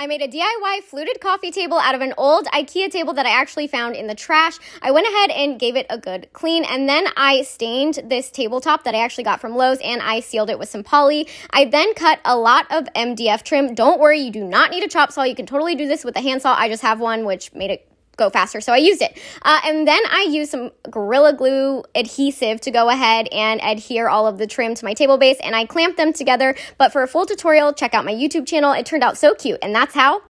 I made a DIY fluted coffee table out of an old IKEA table that I actually found in the trash. I went ahead and gave it a good clean and then I stained this tabletop that I actually got from Lowe's and I sealed it with some poly. I then cut a lot of MDF trim. Don't worry, you do not need a chop saw. You can totally do this with a handsaw. I just have one which made it go faster. So I used it. Uh, and then I used some Gorilla Glue adhesive to go ahead and adhere all of the trim to my table base and I clamped them together. But for a full tutorial, check out my YouTube channel. It turned out so cute. And that's how